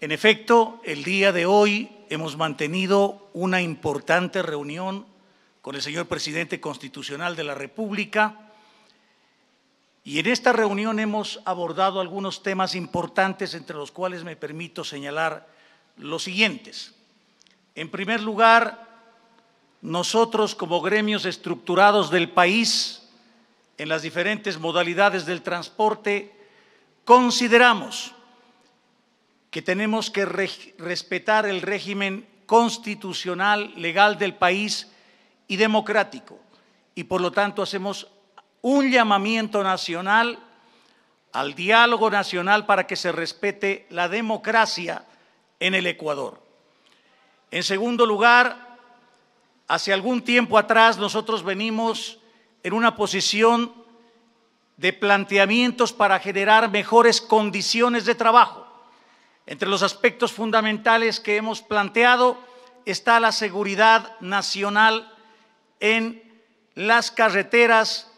En efecto, el día de hoy hemos mantenido una importante reunión con el señor presidente constitucional de la República y en esta reunión hemos abordado algunos temas importantes entre los cuales me permito señalar los siguientes. En primer lugar, nosotros como gremios estructurados del país en las diferentes modalidades del transporte consideramos que tenemos que respetar el régimen constitucional, legal del país y democrático. Y por lo tanto hacemos un llamamiento nacional al diálogo nacional para que se respete la democracia en el Ecuador. En segundo lugar, hace algún tiempo atrás nosotros venimos en una posición de planteamientos para generar mejores condiciones de trabajo. Entre los aspectos fundamentales que hemos planteado está la seguridad nacional en las carreteras,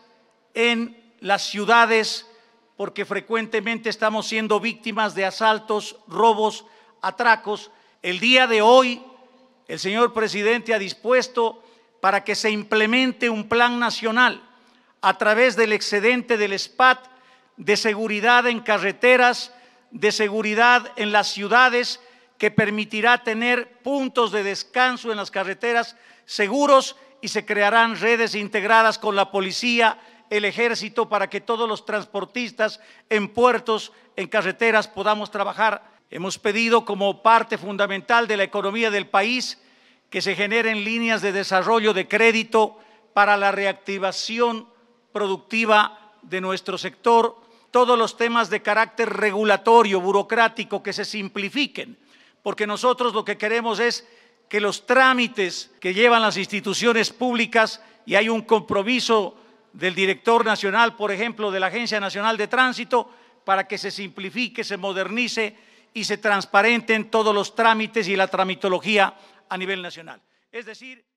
en las ciudades, porque frecuentemente estamos siendo víctimas de asaltos, robos, atracos. El día de hoy, el señor presidente ha dispuesto para que se implemente un plan nacional a través del excedente del SPAT de seguridad en carreteras, de seguridad en las ciudades que permitirá tener puntos de descanso en las carreteras seguros y se crearán redes integradas con la policía, el ejército, para que todos los transportistas en puertos, en carreteras podamos trabajar. Hemos pedido como parte fundamental de la economía del país que se generen líneas de desarrollo de crédito para la reactivación productiva de nuestro sector todos los temas de carácter regulatorio, burocrático, que se simplifiquen, porque nosotros lo que queremos es que los trámites que llevan las instituciones públicas, y hay un compromiso del director nacional, por ejemplo, de la Agencia Nacional de Tránsito, para que se simplifique, se modernice y se transparenten todos los trámites y la tramitología a nivel nacional. Es decir,